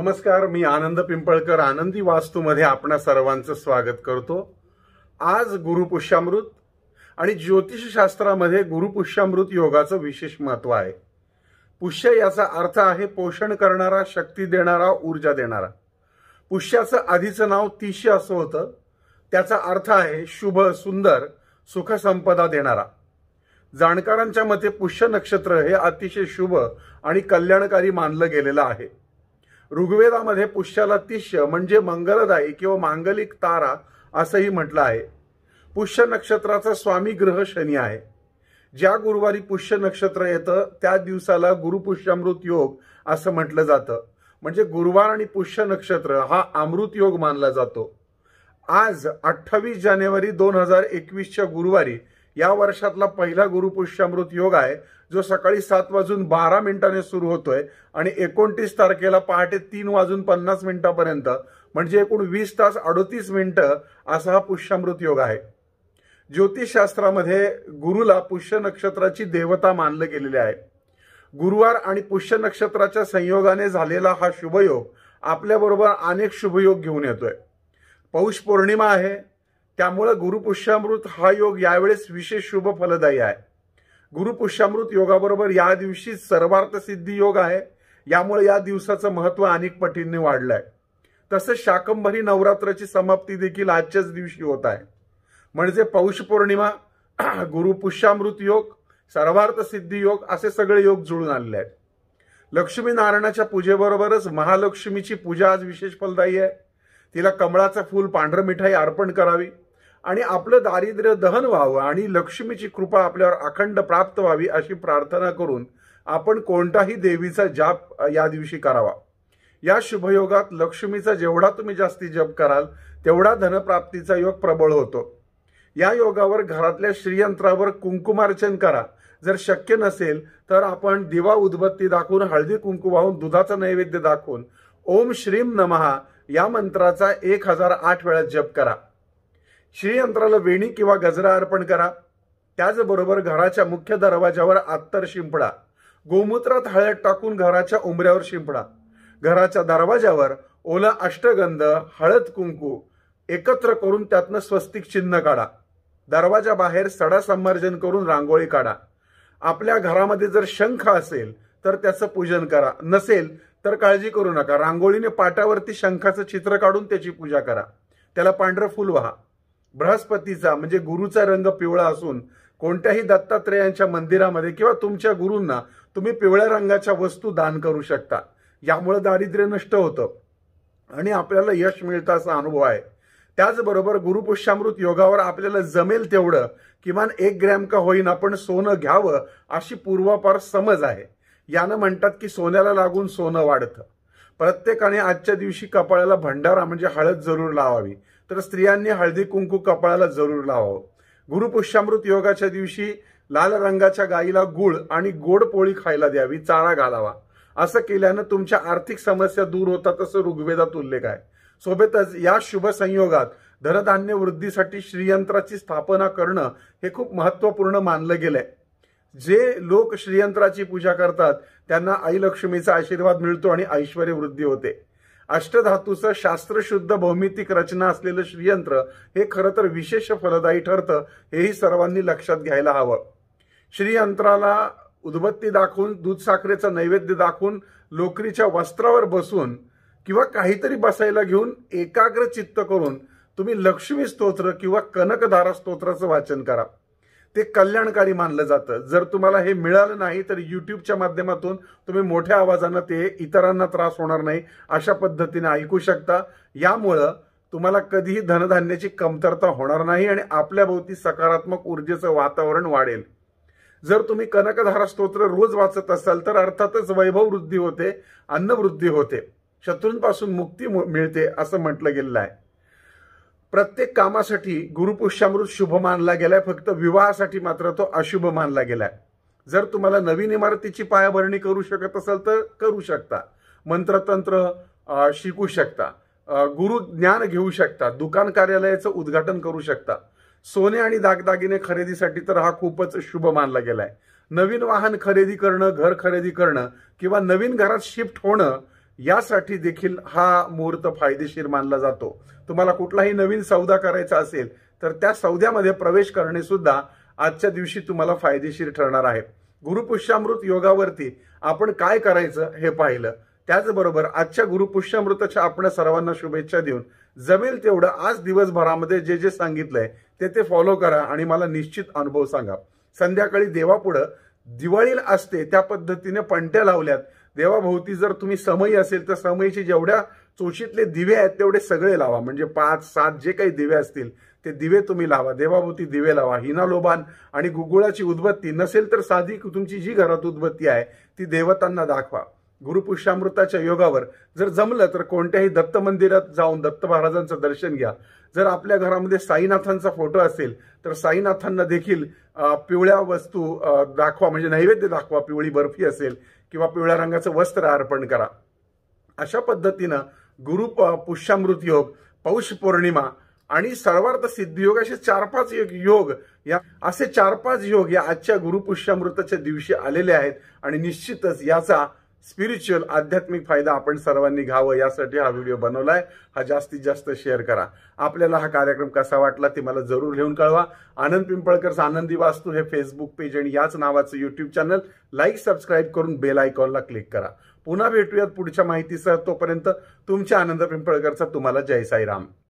नमस्कार मी आनंद पिंपळकर आनंदी वास्तूमध्ये आपणा सर्वांचं स्वागत करतो आज गुरुपुष्यामृत आणि ज्योतिषशास्त्रामध्ये गुरुपुष्यामृत योगाचं विशेष महत्व आहे पुष्य याचा अर्थ आहे पोषण करणारा शक्ती देणारा ऊर्जा देणारा पुष्याचं आधीचं नाव तिशी असं होतं त्याचा अर्थ आहे शुभ सुंदर सुखसंपदा देणारा जाणकारांच्या मते पुष्य नक्षत्र हे अतिशय शुभ आणि कल्याणकारी मानलं गेलेलं आहे ऋग्वेदामध्ये पुष्याला तिष्य म्हणजे मंगलदायी किंवा मांगलिक तारा असंही म्हटलं आहे पुष्य नक्षत्राचा स्वामी ग्रह शनी आहे ज्या गुरुवारी पुष्य नक्षत्र येतं त्या दिवसाला गुरुपुष्यामृत योग असं म्हटलं जातं म्हणजे गुरुवार आणि पुष्य नक्षत्र हा अमृत योग मानला जातो आज अठ्ठावीस जानेवारी दोन हजार एकवीसच्या गुरुवारी या वर्षातला पहिला गुरुपुष्यामृत योग आहे जो सकाळी सात वाजून बारा मिनिटाने सुरू होतोय आणि एकोणतीस तारखेला पहाटे तीन वाजून पन्नास मिनिटापर्यंत म्हणजे एकूण वीस तास अडोतीस मिनिटं असा हा पुष्यामृत योग आहे ज्योतिषशास्त्रामध्ये गुरुला पुष्य नक्षत्राची देवता मानलं गेलेली आहे गुरुवार आणि पुष्य नक्षत्राच्या संयोगाने झालेला हा शुभयोग आपल्याबरोबर अनेक शुभयोग घेऊन येतोय पौष पौर्णिमा आहे त्यामुळं पुष्यामृत हा योग यावेळेस विशेष शुभ फलदायी आहे गुरुपुष्यामृत योगाबरोबर या दिवशी सर्वार्थ सिद्धी योग आहे यामुळे या दिवसाचं महत्व अनेक पटींनी वाढलं आहे तसंच शाकंभरी नवरात्राची समाप्ती देखील आजच्याच दिवशी होत आहे म्हणजे पौष पौर्णिमा गुरुपुष्यामृत योग सर्वार्थ सिद्धी योग असे सगळे योग जुळून आलेले आहेत लक्ष्मी नारायणाच्या पूजेबरोबरच महालक्ष्मीची पूजा आज विशेष फलदायी आहे तिला कमळाचं फूल पांढरं मिठाई अर्पण करावी आणि आपलं दारिद्र्य दहन व्हावं आणि लक्ष्मीची कृपा आपल्यावर अखंड प्राप्त व्हावी अशी प्रार्थना करून आपण कोणताही देवीचा जाप या दिवशी करावा या शुभयोगात लक्ष्मीचा जेवढा तुम्ही जास्ती जप कराल तेवढा धनप्राप्तीचा योग प्रबळ होतो या योगावर घरातल्या श्रीयंत्रावर कुंकुमार्चन करा जर शक्य नसेल तर आपण दिवा उदबत्ती दाखवून हळदी कुंकू वाहून दुधाचा नैवेद्य दाखवून ओम श्रीम नमहा या मंत्राचा एक हजार आठ वेळा जप करा श्रीयंत्राला वेणी किंवा गजरा अर्पण करा त्याचबरोबर घराच्या मुख्य दरवाजावर आत्तर शिंपडा गोमूत्रात हळद टाकून घराच्या उंबऱ्यावर शिंपडा घराच्या दरवाजावर ओला अष्टगंध हळद कुंकू एकत्र करून त्यातनं स्वस्तिक चिन्ह काढा दरवाजा बाहेर सडा संमार्जन करून रांगोळी काढा आपल्या घरामध्ये जर शंख असेल तर त्याचं पूजन करा नसेल तर काळजी करू नका रांगोळीने पाटावरती शंखाचं चित्र काढून त्याची पूजा करा त्याला पांढरं फुल व्हा बृहस्पतीचा म्हणजे गुरुचा रंग पिवळा असून कोणत्याही दत्तात्रेयांच्या मंदिरामध्ये किंवा तुमच्या गुरूंना तुम्ही पिवळ्या रंगाच्या वस्तू दान करू शकता यामुळे दारिद्र्य नष्ट होतं आणि आपल्याला यश मिळतं असा अनुभव आहे त्याचबरोबर गुरुपुष्यामृत योगावर आपल्याला जमेल तेवढं किमान एक ग्रॅम का होईन आपण सोनं घ्यावं अशी पूर्वापार समज आहे यानं म्हणतात की सोन्याला लागून सोनं वाढतं प्रत्येकाने आजच्या दिवशी कपाळाला भंडारा म्हणजे हळद जरूर लावावी तर स्त्रियांनी हळदी कुंकू कपाळाला जरूर लावावं गुरुपुष्यामृत योगाच्या दिवशी लाल रंगाच्या गायीला गुळ आणि गोड पोळी खायला द्यावी चारा घालावा असं केल्यानं तुमच्या आर्थिक समस्या दूर होतात असं ऋग्वेदात उल्लेख आहे सोबतच या शुभ संयोगात धनधान्य वृद्धीसाठी श्रीयंत्राची स्थापना करणं हे खूप महत्त्वपूर्ण मानलं गेलंय जे लोक श्रीयंत्राची पूजा करतात त्यांना आई लक्ष्मीचा आशीर्वाद मिळतो आणि ऐश्वर वृद्धी होते अष्टधातूचं शास्त्रशुद्ध भौमितिक रचना असलेलं श्रीयंत्र हे खरं तर विशेष फलदायी ठरतं हेही सर्वांनी लक्षात घ्यायला हवं श्रीयंत्राला उदबत्ती दाखवून दूध साखरेचं नैवेद्य दाखवून लोकरीच्या वस्त्रावर बसून किंवा काहीतरी बसायला घेऊन एकाग्र चित्त करून तुम्ही लक्ष्मी स्तोत्र किंवा कनकधारा स्तोत्राचं वाचन करा ते कल्याणकारी मानलं जातं जर तुम्हाला हे मिळालं नाही तर युट्यूबच्या माध्यमातून तुम्ही मोठ्या आवाजानं ते इतरांना त्रास होणार नाही अशा पद्धतीने ऐकू शकता यामुळं तुम्हाला कधीही धनधान्याची कमतरता होणार नाही आणि आपल्याभोवती सकारात्मक ऊर्जेचं वातावरण वाढेल जर तुम्ही कनकधारा स्तोत्र रोज वाचत असाल तर अर्थातच वैभव वृद्धी होते अन्नवृद्धी होते शत्रूंपासून मुक्ती मिळते असं म्हटलं गेलेलं आहे प्रत्येक कामासाठी गुरुपुष्यामृत शुभ मानला गेलाय फक्त विवाहासाठी मात्र तो अशुभ मानला गेलाय जर तुम्हाला नवीन इमारतीची पायाभरणी करू शकत असाल तर करू शकता मंत्रतंत्र शिकू शकता गुरु ज्ञान घेऊ शकता दुकान कार्यालयाचं उद्घाटन करू शकता सोने आणि दागदागिने खरेदीसाठी तर हा खूपच शुभ मानला गेलाय नवीन वाहन खरेदी करणं घर खरेदी करणं किंवा नवीन घरात शिफ्ट होणं यासाठी देखील हा मुहूर्त फायदेशीर मानला जातो तुम्हाला कुठलाही नवीन सौदा करायचा असेल तर त्या सौद्यामध्ये प्रवेश करणे सुद्धा आजच्या दिवशी तुम्हाला फायदेशीर ठरणार आहे गुरुपुष्यामृत योगावरती आपण काय करायचं हे पाहिलं त्याचबरोबर आजच्या गुरुपुष्यामृताच्या आपण सर्वांना शुभेच्छा देऊन जमेल तेवढं आज दिवसभरामध्ये जे जे सांगितलंय ते ते फॉलो करा आणि मला निश्चित अनुभव सांगा संध्याकाळी देवापुढं दिवाळीला असते त्या पद्धतीने पंट्या लावल्यात देवाभोवती जर तुम्ही समयी असेल तर समयीची जेवढ्या चोशीतले दिवे आहेत तेवढे सगळे लावा म्हणजे पाच सात जे काही दिवे असतील ते दिवे तुम्ही लावा देवाभूती दिवे लावा हिना लोबान आणि गुगुळाची उद्बत्ती नसेल तर साधी तुमची जी घरात उद्बत्ती आहे ती देवतांना दाखवा गुरुपुष्यामृताच्या योगावर जर जमलं तर कोणत्याही दत्त मंदिरात जाऊन दत्त महाराजांचं दर्शन घ्या जर आपल्या घरामध्ये साईनाथांचा फोटो असेल तर साईनाथांना देखील पिवळ्या वस्तू दाखवा म्हणजे नैवेद्य दाखवा पिवळी बर्फी असेल किंवा पिवळ्या रंगाचं वस्त्र अर्पण करा अशा पद्धतीनं गुरु पुष्यामृत योग पौष पौर्णिमा आणि सर्वार्थ योग असे चार पाच योग योग या असे चार पाच योग या आजच्या गुरुपुष्यामृताच्या दिवशी आलेले आहेत आणि निश्चितच याचा स्पिरिच्युअल आध्यात्मिक फायदा आपण सर्वांनी घ्यावं यासाठी हा व्हिडिओ बनवलाय हा जास्तीत जास्त शेअर करा आपल्याला हा कार्यक्रम कसा वाटला ते मला जरूर घेऊन कळवा आनंद पिंपळकरचं आनंदी वास्तू हे फेसबुक पेज आणि याच नावाचं युट्यूब चॅनल लाईक सबस्क्राईब करून बेल आयकॉनला क्लिक करा पुन्हा भेटूयात पुढच्या माहितीसह तोपर्यंत तुमच्या आनंद पिंपळकरचा तुम्हाला जय साईराम